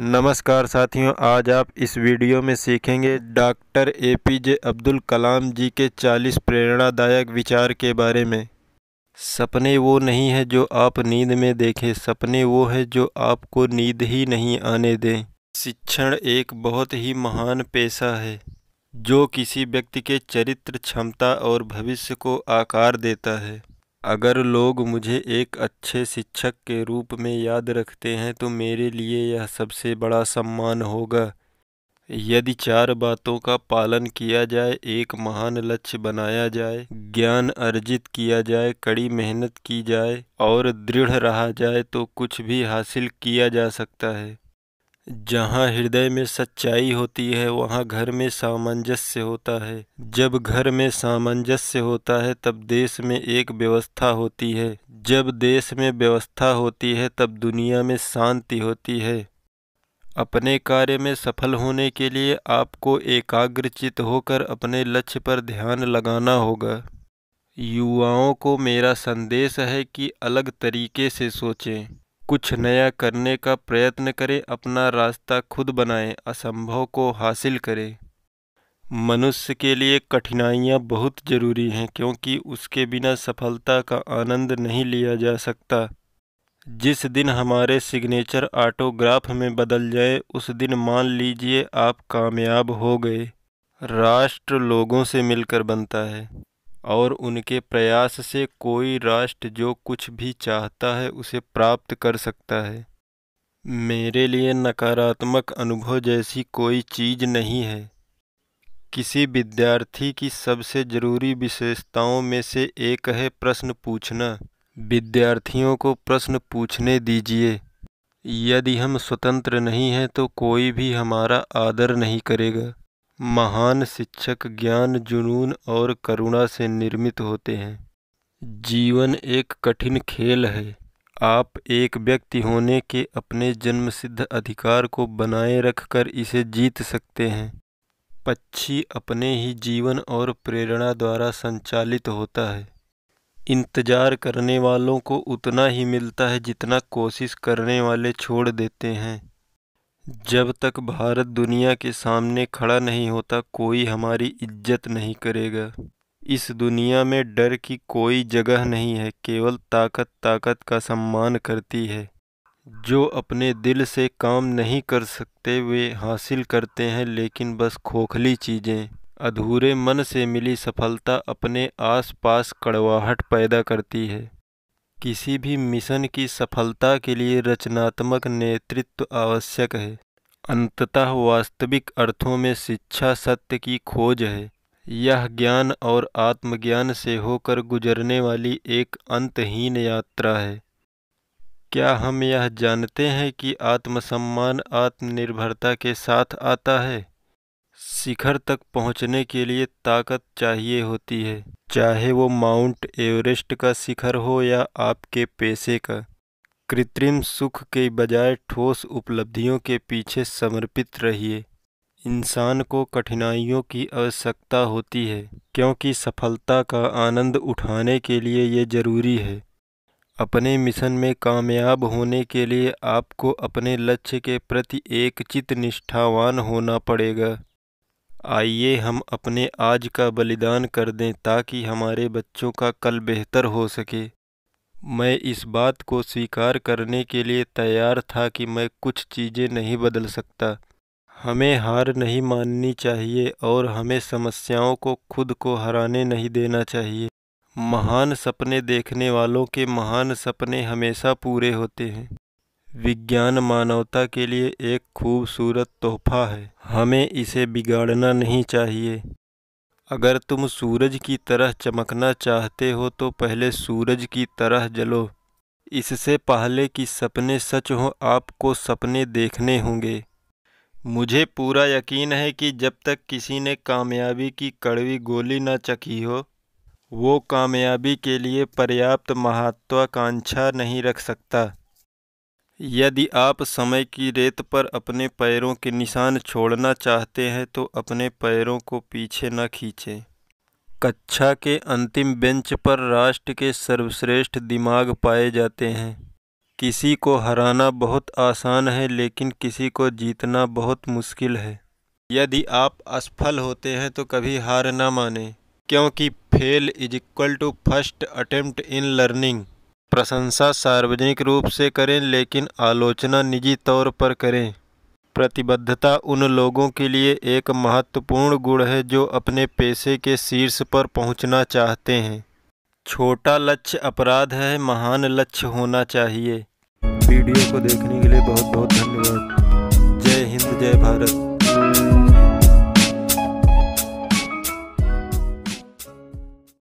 नमस्कार साथियों आज आप इस वीडियो में सीखेंगे doctor A P J Abdul Kalam ji के 40 प्रेरणादायक विचार के बारे में सपने वो नहीं है जो आप नींद में देखें सपने वो है जो आपको नींद ही नहीं आने दें शिक्षण एक बहुत ही महान पेशा है जो किसी व्यक्ति के चरित्र क्षमता और भविष्य को आकार देता है अगर लोग मुझे एक अच्छे शिक्षक के रूप में याद रखते हैं तो मेरे लिए यह सबसे बड़ा सम्मान होगा यदि चार बातों का पालन किया जाए एक महान लक्ष्य बनाया जाए ज्ञान अर्जित किया जाए कड़ी मेहनत की जाए और दृढ़ रहा जाए तो कुछ भी हासिल किया जा सकता है जहाँ हृदय में सच्चाई होती है वहाँ घर में सामंजस्य होता है जब घर में सामंजस्य होता है तब देश में एक व्यवस्था होती है जब देश में व्यवस्था होती है तब दुनिया में शांति होती है अपने कार्य में सफल होने के लिए आपको एकाग्रचित होकर अपने लक्ष्य पर ध्यान लगाना होगा युवाओं को मेरा संदेश है कि अलग तरीके से सोचें कुछ नया करने का प्रयत्न करें अपना रास्ता खुद बनाएं असंभव को हासिल करें मनुष्य के लिए कठिनाइयाँ बहुत ज़रूरी हैं क्योंकि उसके बिना सफलता का आनंद नहीं लिया जा सकता जिस दिन हमारे सिग्नेचर ऑटोग्राफ में बदल जाए उस दिन मान लीजिए आप कामयाब हो गए राष्ट्र लोगों से मिलकर बनता है और उनके प्रयास से कोई राष्ट्र जो कुछ भी चाहता है उसे प्राप्त कर सकता है मेरे लिए नकारात्मक अनुभव जैसी कोई चीज़ नहीं है किसी विद्यार्थी की सबसे ज़रूरी विशेषताओं में से एक है प्रश्न पूछना विद्यार्थियों को प्रश्न पूछने दीजिए यदि हम स्वतंत्र नहीं हैं तो कोई भी हमारा आदर नहीं करेगा महान शिक्षक ज्ञान जुनून और करुणा से निर्मित होते हैं जीवन एक कठिन खेल है आप एक व्यक्ति होने के अपने जन्मसिद्ध अधिकार को बनाए रखकर इसे जीत सकते हैं पक्षी अपने ही जीवन और प्रेरणा द्वारा संचालित होता है इंतज़ार करने वालों को उतना ही मिलता है जितना कोशिश करने वाले छोड़ देते हैं जब तक भारत दुनिया के सामने खड़ा नहीं होता कोई हमारी इज्जत नहीं करेगा इस दुनिया में डर की कोई जगह नहीं है केवल ताकत ताकत का सम्मान करती है जो अपने दिल से काम नहीं कर सकते वे हासिल करते हैं लेकिन बस खोखली चीज़ें अधूरे मन से मिली सफलता अपने आसपास कड़वाहट पैदा करती है किसी भी मिशन की सफलता के लिए रचनात्मक नेतृत्व आवश्यक है अंततः वास्तविक अर्थों में शिक्षा सत्य की खोज है यह ज्ञान और आत्मज्ञान से होकर गुजरने वाली एक अंतहीन यात्रा है क्या हम यह जानते हैं कि आत्मसम्मान आत्मनिर्भरता के साथ आता है शिखर तक पहुंचने के लिए ताकत चाहिए होती है चाहे वो माउंट एवरेस्ट का शिखर हो या आपके पैसे का कृत्रिम सुख के बजाय ठोस उपलब्धियों के पीछे समर्पित रहिए इंसान को कठिनाइयों की आवश्यकता होती है क्योंकि सफलता का आनंद उठाने के लिए ये ज़रूरी है अपने मिशन में कामयाब होने के लिए आपको अपने लक्ष्य के प्रति एक चित निष्ठावान होना पड़ेगा आइए हम अपने आज का बलिदान कर दें ताकि हमारे बच्चों का कल बेहतर हो सके मैं इस बात को स्वीकार करने के लिए तैयार था कि मैं कुछ चीज़ें नहीं बदल सकता हमें हार नहीं माननी चाहिए और हमें समस्याओं को खुद को हराने नहीं देना चाहिए महान सपने देखने वालों के महान सपने हमेशा पूरे होते हैं विज्ञान मानवता के लिए एक खूबसूरत तोहफा है हमें इसे बिगाड़ना नहीं चाहिए अगर तुम सूरज की तरह चमकना चाहते हो तो पहले सूरज की तरह जलो इससे पहले कि सपने सच हों आपको सपने देखने होंगे मुझे पूरा यकीन है कि जब तक किसी ने कामयाबी की कड़वी गोली न चखी हो वो कामयाबी के लिए पर्याप्त महत्वाकांक्षा नहीं रख सकता यदि आप समय की रेत पर अपने पैरों के निशान छोड़ना चाहते हैं तो अपने पैरों को पीछे न खींचें कक्षा के अंतिम बेंच पर राष्ट्र के सर्वश्रेष्ठ दिमाग पाए जाते हैं किसी को हराना बहुत आसान है लेकिन किसी को जीतना बहुत मुश्किल है यदि आप असफल होते हैं तो कभी हार ना माने क्योंकि fail is equal to first attempt in learning प्रशंसा सार्वजनिक रूप से करें लेकिन आलोचना निजी तौर पर करें प्रतिबद्धता उन लोगों के लिए एक महत्वपूर्ण गुण है जो अपने पेशे के शीर्ष पर पहुंचना चाहते हैं छोटा लक्ष्य अपराध है महान लक्ष्य होना चाहिए वीडियो को देखने के लिए बहुत बहुत धन्यवाद जय हिंद जय भारत